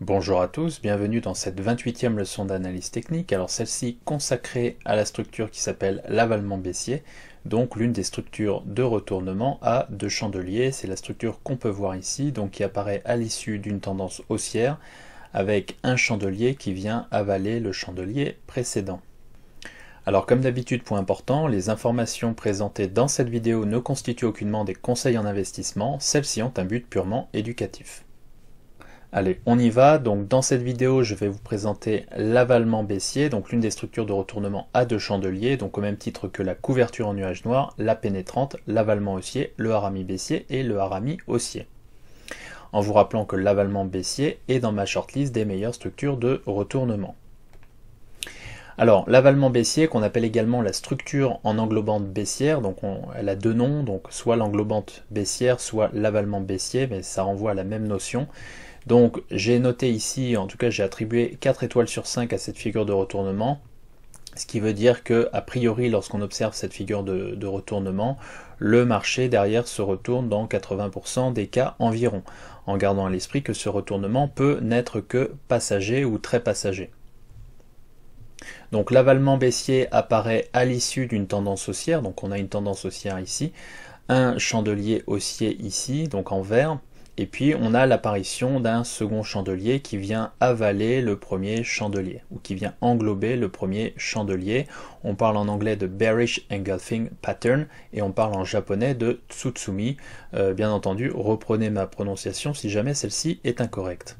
Bonjour à tous, bienvenue dans cette 28e leçon d'analyse technique, alors celle-ci consacrée à la structure qui s'appelle l'avalement baissier, donc l'une des structures de retournement à deux chandeliers, c'est la structure qu'on peut voir ici, donc qui apparaît à l'issue d'une tendance haussière avec un chandelier qui vient avaler le chandelier précédent. Alors comme d'habitude, point important, les informations présentées dans cette vidéo ne constituent aucunement des conseils en investissement, celles-ci ont un but purement éducatif. Allez, on y va. Donc dans cette vidéo, je vais vous présenter l'avalement baissier, donc l'une des structures de retournement à deux chandeliers, donc au même titre que la couverture en nuage noir, la pénétrante, l'avalement haussier, le harami baissier et le harami haussier. En vous rappelant que l'avalement baissier est dans ma shortlist des meilleures structures de retournement. Alors, l'avalement baissier, qu'on appelle également la structure en englobante baissière, donc elle a deux noms, donc soit l'englobante baissière, soit l'avalement baissier, mais ça renvoie à la même notion. Donc j'ai noté ici, en tout cas j'ai attribué 4 étoiles sur 5 à cette figure de retournement, ce qui veut dire que, a priori, lorsqu'on observe cette figure de, de, retournement, le marché derrière se retourne dans 80% des cas environ, en gardant à l'esprit que ce retournement peut n'être que passager ou très passager. Donc l'avalement baissier apparaît à l'issue d'une tendance haussière, donc on a une tendance haussière ici, un chandelier haussier ici, donc en vert, et puis on a l'apparition d'un second chandelier qui vient avaler le premier chandelier, ou qui vient englober le premier chandelier. On parle en anglais de bearish engulfing pattern, et on parle en japonais de tsutsumi. Euh, bien entendu, reprenez ma prononciation si jamais celle-ci est incorrecte.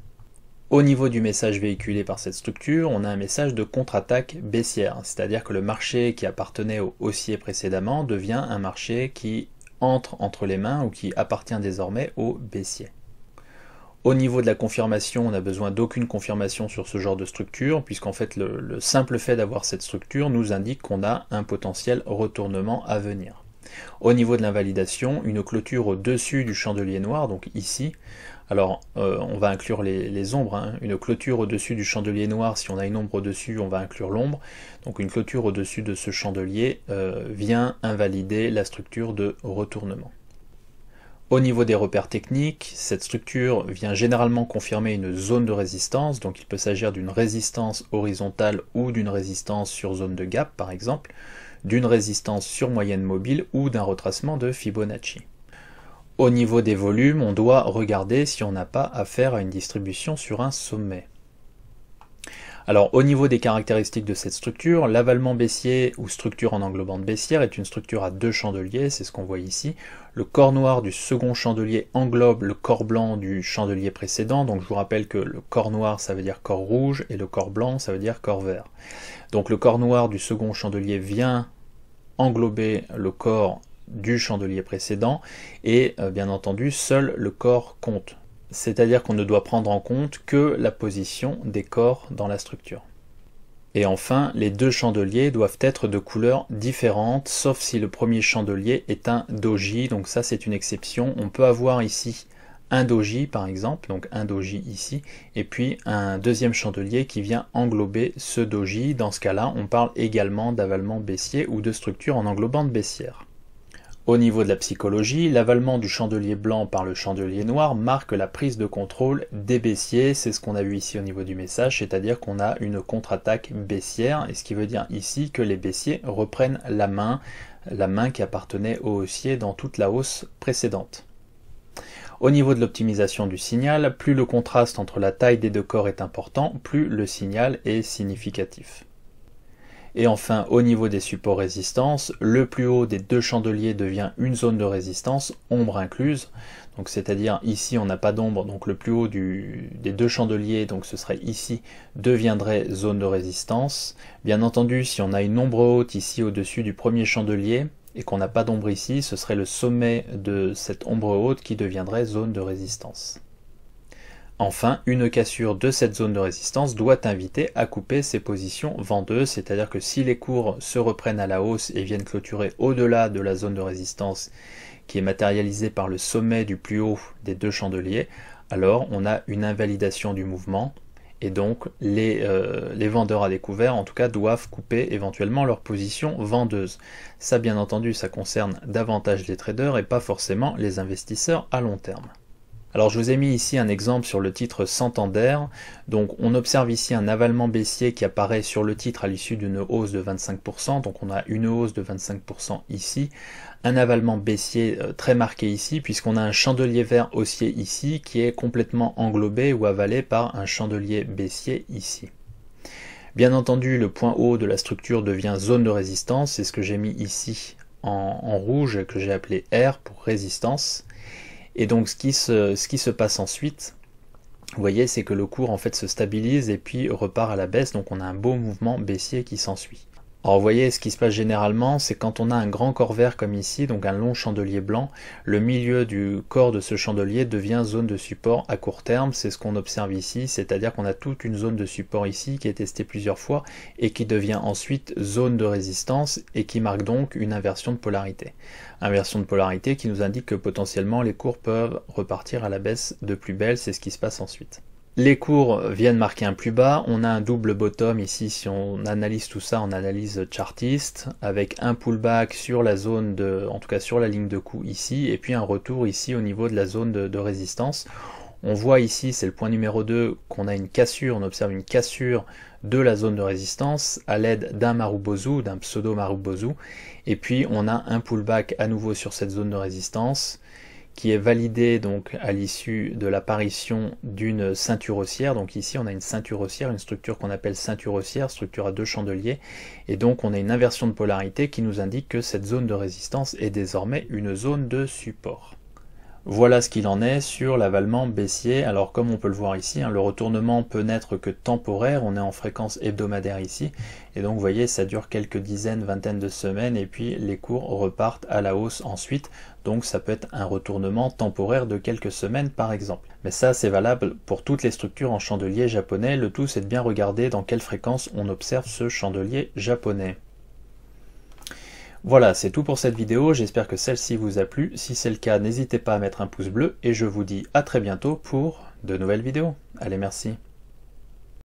Au niveau du message véhiculé par cette structure, on a un message de contre-attaque baissière, c'est-à-dire que le marché qui appartenait au haussier précédemment devient un marché qui entre entre les mains ou qui appartient désormais au baissier. Au niveau de la confirmation, on n'a besoin d'aucune confirmation sur ce genre de structure, puisqu'en fait le, le, simple fait d'avoir cette structure nous indique qu'on a un potentiel retournement à venir. Au niveau de l'invalidation, une clôture au-dessus du chandelier noir, donc ici, alors, euh, on va inclure les, ombres. Hein. Une clôture au-dessus du chandelier noir, si on a une ombre au-dessus, on va inclure l'ombre. Donc une clôture au-dessus de ce chandelier euh, vient invalider la structure de retournement. Au niveau des repères techniques, cette structure vient généralement confirmer une zone de résistance, donc il peut s'agir d'une résistance horizontale ou d'une résistance sur zone de gap par exemple, d'une résistance sur moyenne mobile ou d'un retracement de Fibonacci. Au niveau des volumes, on doit regarder si on n'a pas affaire à une distribution sur un sommet. Alors au niveau des caractéristiques de cette structure, l'avalement baissier ou structure en de baissière est une structure à deux chandeliers, c'est ce qu'on voit ici. Le corps noir du second chandelier englobe le corps blanc du chandelier précédent, donc je vous rappelle que le corps noir ça veut dire corps rouge et le corps blanc ça veut dire corps vert. Donc le corps noir du second chandelier vient englober le corps du chandelier précédent, et euh, bien entendu, seul le corps compte. C'est-à-dire qu'on ne doit prendre en compte que la position des corps dans la structure. Et enfin, les deux chandeliers doivent être de couleurs différentes, sauf si le premier chandelier est un doji, donc ça c'est une exception. On peut avoir ici un doji par exemple, donc un doji ici, et puis un deuxième chandelier qui vient englober ce doji. Dans ce cas-là, on parle également d'avalement baissier ou de structure en englobant de baissière. Au niveau de la psychologie, l'avalement du chandelier blanc par le chandelier noir marque la prise de contrôle des baissiers. C'est ce qu'on a vu ici au niveau du message, c'est-à-dire qu'on a une contre-attaque baissière, et ce qui veut dire ici que les baissiers reprennent la main, la main qui appartenait aux haussier dans toute la hausse précédente. Au niveau de l'optimisation du signal, plus le contraste entre la taille des deux corps est important, plus le signal est significatif. Et enfin, au niveau des supports résistance, le plus haut des deux chandeliers devient une zone de résistance, ombre incluse. Donc c'est-à-dire ici on n'a pas d'ombre, donc le plus haut des deux chandeliers, donc ce serait ici, deviendrait zone de résistance. Bien entendu, si on a une ombre haute ici au-dessus du premier chandelier, et qu'on n'a pas d'ombre ici, ce serait le sommet de cette ombre haute qui deviendrait zone de résistance. Enfin, une cassure de cette zone de résistance doit inviter à couper ses positions vendeuses, c'est-à-dire que si les cours se reprennent à la hausse et viennent clôturer au-delà de la zone de résistance qui est matérialisée par le sommet du plus haut des deux chandeliers, alors on a une invalidation du mouvement et donc les, euh, vendeurs à découvert en tout cas doivent couper éventuellement leur position vendeuses. Ça bien entendu ça concerne davantage les traders et pas forcément les investisseurs à long terme. Alors je vous ai mis ici un exemple sur le titre Santander. Donc on observe ici un avalement baissier qui apparaît sur le titre à l'issue d'une hausse de 25%. Donc on a une hausse de 25% ici. Un avalement baissier euh, très marqué ici puisqu'on a un chandelier vert haussier ici qui est complètement englobé ou avalé par un chandelier baissier ici. Bien entendu, le point haut de la structure devient zone de résistance, c'est ce que j'ai mis ici en rouge que j'ai appelé R pour résistance. Et donc ce qui se, ce qui se passe ensuite, vous voyez, c'est que le cours en fait se stabilise et puis repart à la baisse. Donc on a un beau mouvement baissier qui s'ensuit. Alors vous voyez, ce qui se passe généralement, c'est quand on a un grand corps vert comme ici, donc un long chandelier blanc, le milieu du corps de ce chandelier devient zone de support à court terme. C'est ce qu'on observe ici, c'est-à-dire qu'on a toute une zone de support ici qui est testée plusieurs fois et qui devient ensuite zone de résistance et qui marque donc une inversion de polarité. Inversion de polarité qui nous indique que potentiellement les cours peuvent repartir à la baisse de plus belle, c'est ce qui se passe ensuite. Les cours viennent marquer un plus bas. On a un double bottom ici si on analyse tout ça en analyse chartiste avec un pullback sur la zone de, en tout cas sur la ligne de coup ici et puis un retour ici au niveau de la zone de, résistance. On voit ici, c'est le point numéro 2, qu'on a une cassure, on observe une cassure de la zone de résistance à l'aide d'un marubozu, d'un pseudo marubozu. Et puis on a un pullback à nouveau sur cette zone de résistance qui est validé donc à l'issue de l'apparition d'une ceinture haussière. Donc ici on a une ceinture haussière, une structure qu'on appelle ceinture haussière, structure à deux chandeliers, et donc on a une inversion de polarité qui nous indique que cette zone de résistance est désormais une zone de support. Voilà ce qu'il en est sur l'avalement baissier. Alors comme on peut le voir ici, hein, le retournement peut n'être que temporaire, on est en fréquence hebdomadaire ici, et donc vous voyez ça dure quelques dizaines, vingtaines de semaines, et puis les cours repartent à la hausse ensuite, donc ça peut être un retournement temporaire de quelques semaines par exemple. Mais ça c'est valable pour toutes les structures en chandelier japonais, le tout c'est de bien regarder dans quelle fréquence on observe ce chandelier japonais. Voilà, c'est tout pour cette vidéo, j'espère que celle-ci vous a plu. Si c'est le cas, n'hésitez pas à mettre un pouce bleu et je vous dis à très bientôt pour de nouvelles vidéos. Allez, merci.